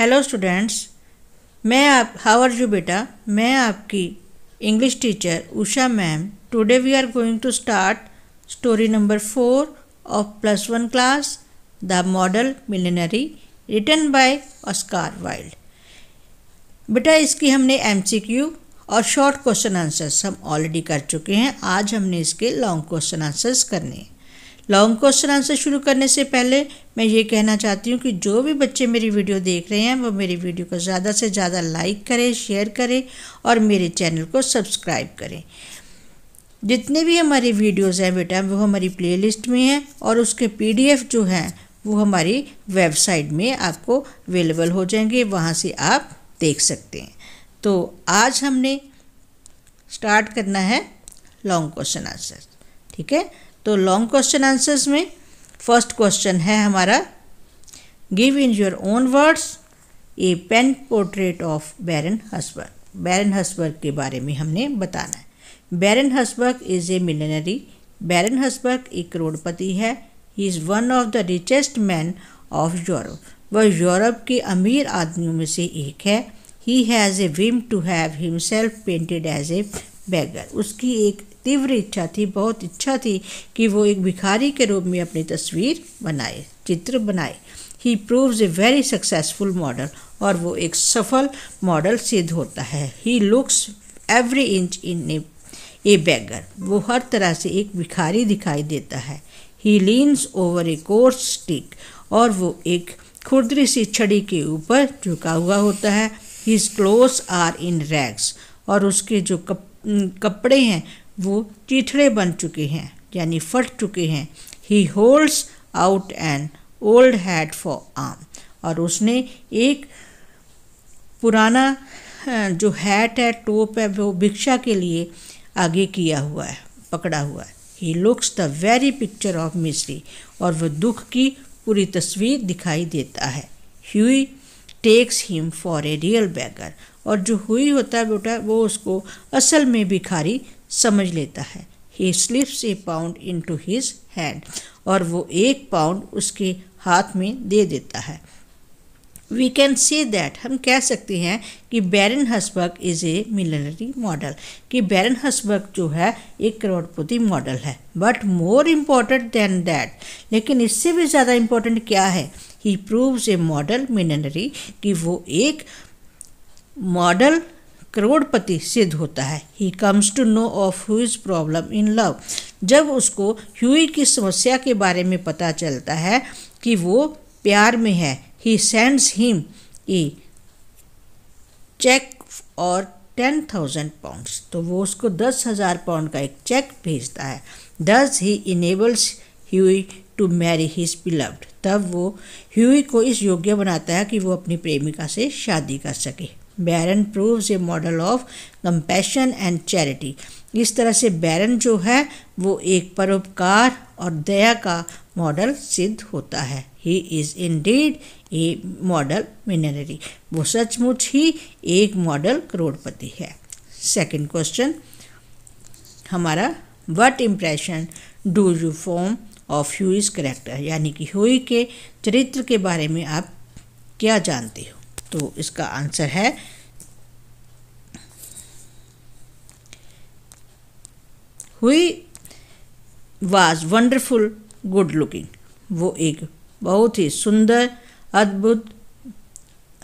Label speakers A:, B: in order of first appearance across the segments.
A: hello students मैं आप how are you बेटा मैं आपकी English teacher Usha ma'am today we are going to start story number four of plus one class the model millionaire written by Oscar Wilde बेटा इसकी हमने M और short question answers हम ऑलरेडी कर चुके हैं आज हमने इसके लॉन्ग क्वेश्चन आंसर्स करने हैं लॉन्ग क्वेश्चन आंसर शुरू करने से पहले मैं ये कहना चाहती हूँ कि जो भी बच्चे मेरी वीडियो देख रहे हैं वो मेरी वीडियो को ज़्यादा से ज़्यादा लाइक करें शेयर करें और मेरे चैनल को सब्सक्राइब करें जितने भी हमारी वीडियोस हैं बेटा वो हमारी प्लेलिस्ट में हैं और उसके पीडीएफ जो हैं वो हमारी वेबसाइट में आपको अवेलेबल हो जाएंगे वहाँ से आप देख सकते हैं तो आज हमने स्टार्ट करना है लॉन्ग क्वेश्चन आंसर ठीक है तो लॉन्ग क्वेश्चन आंसर्स में फर्स्ट क्वेश्चन है हमारा give in your own words a pen portrait of Baron Hausberg Baron Hausberg के बारे में हमने बताना है बैरन हसबर्ग इज़ ए मिलनरी बैरन हसबर्ग एक करोड़पति है he is one of the richest man of Europe वह यूरोप के अमीर आदमियों में से एक है he has a whim to have himself painted as a beggar उसकी एक तीव्र इच्छा थी बहुत इच्छा थी कि वो एक भिखारी के रूप में अपनी तस्वीर बनाए चित्र बनाए he proves a very successful model और वो एक सफल मॉडल सिद्ध होता है he looks every inch in a a beggar वो हर तरह से एक भिखारी दिखाई देता है he leans over a coarse stick और वो एक खुरदरी सी छड़ी के ऊपर झुका हुआ होता है his clothes are in rags और उसके जो कप कपड़े हैं वो चिथड़े बन चुके हैं यानी फट चुके हैं he holds out an old hat for alms और उसने एक पुराना जो हैट है टोप है वो भिक्षा के लिए आगे किया हुआ है पकड़ा हुआ है he looks the very picture of misery और वह दुख की पूरी तस्वीर दिखाई देता है Hughie takes him for a real beggar और जो हुई होता है बेटा वो उसको असल में भिखारी समझ लेता है he slips a pound into his hand और वो एक पाउंड उसके हाथ में दे देता है वी कैन से दैट हम कह सकते हैं कि बैरन हसबर्ग इज़ ए मिलनरी मॉडल कि बैरन हसबर्ग जो है एक करोड़पति मॉडल है but more important than that लेकिन इससे भी ज़्यादा इम्पोर्टेंट क्या है ही प्रूव्स ए मॉडल मिलनरी कि वो एक मॉडल करोड़पति सिद्ध होता है he comes to know of Hughie's problem in love जब उसको ह्यूई की समस्या के बारे में पता चलता है कि वो प्यार में है he sends him a cheque और टेन थाउजेंड पाउंड्स तो वो उसको दस हज़ार पाउंड का एक चेक भेजता है दस he enables Hughie to marry his beloved तब वो ह्यूई को इस योग्य बनाता है कि वो अपनी प्रेमिका से शादी कर सके Baron proves a model of compassion and charity इस तरह से बैरन जो है वो एक परोपकार और दया का मॉडल सिद्ध होता है he is indeed a model millionaire वो सचमुच ही एक मॉडल करोड़पति है सेकेंड क्वेश्चन हमारा what impression do you form of Hughie's character यानी कि हुई के चरित्र के बारे में आप क्या जानते हो तो इसका आंसर है हुई वाज वंडरफुल गुड लुकिंग वो एक बहुत ही सुंदर अद्भुत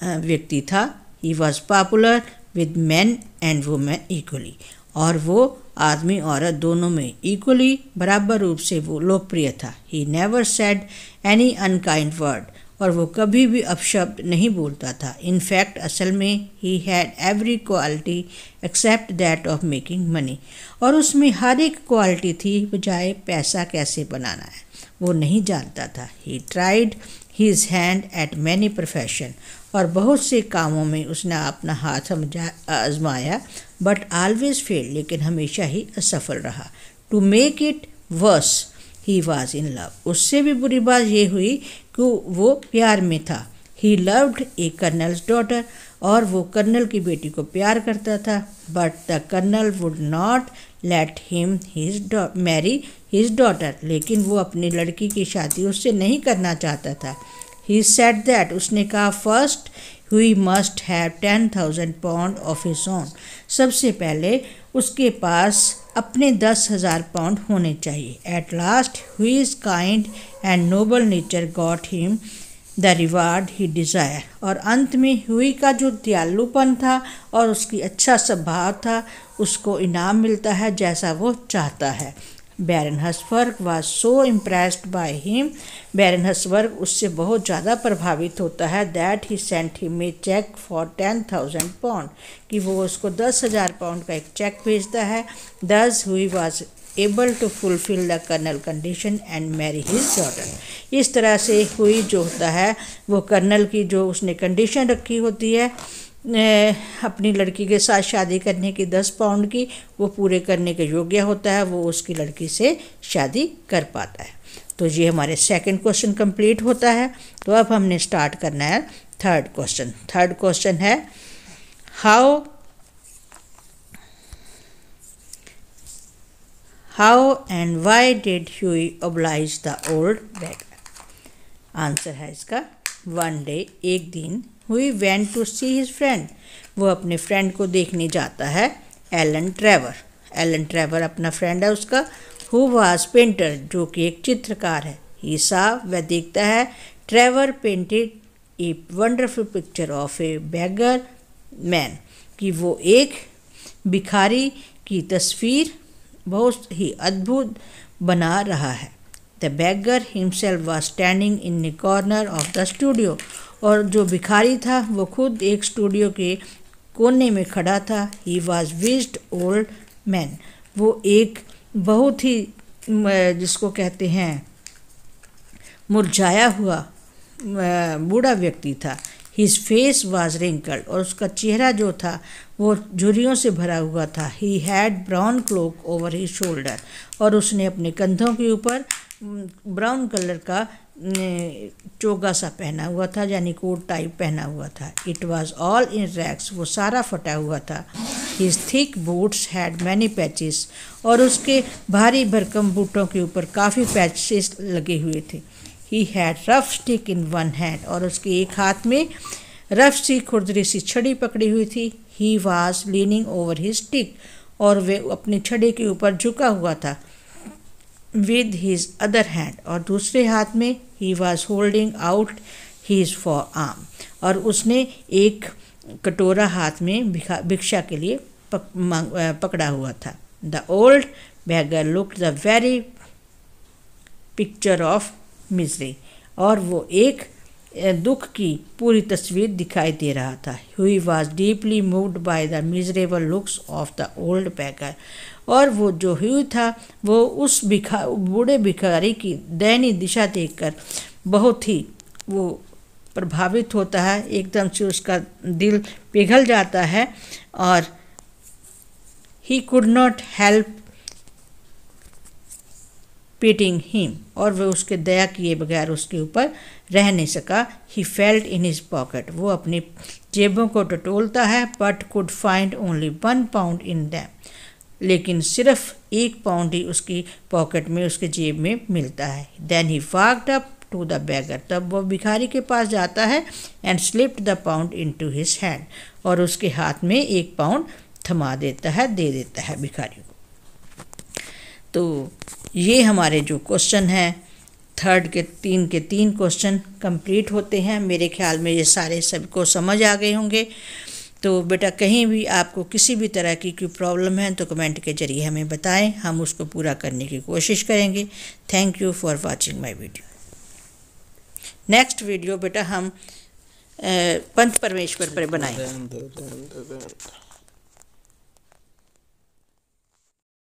A: व्यक्ति था he was popular with men and women equally और वो आदमी औरत दोनों में इक्वली बराबर रूप से वो लोकप्रिय था he never said any unkind word और वो कभी भी अपशब्द नहीं बोलता था इनफैक्ट असल में he had every quality except that of making money और उसमें हर एक क्वालिटी थी बजाय पैसा कैसे बनाना है वो नहीं जानता था he tried his hand at many profession और बहुत से कामों में उसने अपना हाथ आजमाया बट ऑलवेज फेल लेकिन हमेशा ही असफल रहा to make it worse he was in love उससे भी बुरी बात ये हुई कि वो प्यार में था he loved a colonel's daughter और वो कर्नल की बेटी को प्यार करता था but the colonel would not let him his marry his daughter लेकिन वो अपनी लड़की की शादी उससे नहीं करना चाहता था ही सेट दैट उसने कहा first Hughie must have ten thousand pound of his own सबसे पहले उसके पास अपने दस हजार पाउंड होने चाहिए at last Hughie is kind and noble nature got him the reward he desire और अंत में हुई का जो दयालुपन था और उसकी अच्छा स्वभाव था उसको इनाम मिलता है जैसा वो चाहता है Baron Hausberg was so impressed by him Baron Hausberg उससे बहुत ज़्यादा प्रभावित होता है that he sent him a cheque for ten thousand pound कि वो उसको दस हज़ार पाउंड का एक चेक भेजता है दस Hughie was able to fulfil the colonel condition and marry his daughter इस तरह से हुई जो होता है वो कर्नल की जो उसने कंडीशन रखी होती है अपनी लड़की के साथ शादी करने की दस पाउंड की वो पूरे करने के योग्य होता है वो उसकी लड़की से शादी कर पाता है तो ये हमारे सेकंड क्वेश्चन कंप्लीट होता है तो अब हमने स्टार्ट करना है थर्ड क्वेश्चन थर्ड क्वेश्चन है how how and why did Hughie oblige the old beggar answer है इसका वन डे एक दिन Hughie went to see his friend वो अपने फ्रेंड को देखने जाता है एलन ट्रेवर एलन ट्रेवर अपना फ्रेंड है उसका हु वाज पेंटर जो कि एक चित्रकार है ईसा वह देखता है Trevor painted a wonderful picture of a beggar man कि वो एक भिखारी की तस्वीर बहुत ही अद्भुत बना रहा है the beggar himself was standing in the corner of the studio और जो भिखारी था वो खुद एक स्टूडियो के कोने में खड़ा था he was wizened old man वो एक बहुत ही जिसको कहते हैं मुरझाया हुआ बूढ़ा व्यक्ति था हिज फेस वाज रिंकल्ड और उसका चेहरा जो था वो झुरियों से भरा हुआ था he had brown cloak over he shoulder और उसने अपने कंधों के ऊपर ब्राउन कलर का चोगा सा पहना हुआ था यानी कोट टाइप पहना हुआ था it was all in rags वो सारा फटा हुआ था his thick boots had many patches और उसके भारी भरकम बूटों के ऊपर काफ़ी पैचेस लगे हुए थे he had rough stick in one hand और उसके एक हाथ में रफ सी खुरदरी सी छड़ी पकड़ी हुई थी he was leaning over his stick और वे अपनी छड़ी के ऊपर झुका हुआ था विद हीज़ अदर हैंड और दूसरे हाथ में he was holding out his for alms और उसने एक कटोरा हाथ में भिक्षा के लिए पक, पकड़ा हुआ था the old beggar look the very picture of misery और वो एक दुख की पूरी तस्वीर दिखाई दे रहा था Hughie was deeply moved by the miserable looks of the old beggar और वो जो हुई था वो उस भिखा बूढ़े भिखारी की दयनीय दिशा देखकर बहुत ही वो प्रभावित होता है एकदम से उसका दिल पिघल जाता है और he could not help pitying him और वह उसके दया किए बगैर उसके ऊपर रह नहीं सका he felt in his pocket वो अपनी जेबों को टटोलता है but could find only one pound in them लेकिन सिर्फ एक पाउंड ही उसकी पॉकेट में उसके जेब में मिलता है then he walked up to the beggar तब वह भिखारी के पास जाता है and slipped the pound into his hand और उसके हाथ में एक पाउंड थमा देता है दे देता है भिखारी को तो ये हमारे जो क्वेश्चन हैं थर्ड के तीन के तीन क्वेश्चन कंप्लीट होते हैं मेरे ख्याल में ये सारे सबको समझ आ गए होंगे तो बेटा कहीं भी आपको किसी भी तरह की कोई प्रॉब्लम है तो कमेंट के ज़रिए हमें बताएं हम उसको पूरा करने की कोशिश करेंगे thank you for watching my video next video बेटा हम पंथ परमेश्वर पर बनाएंगे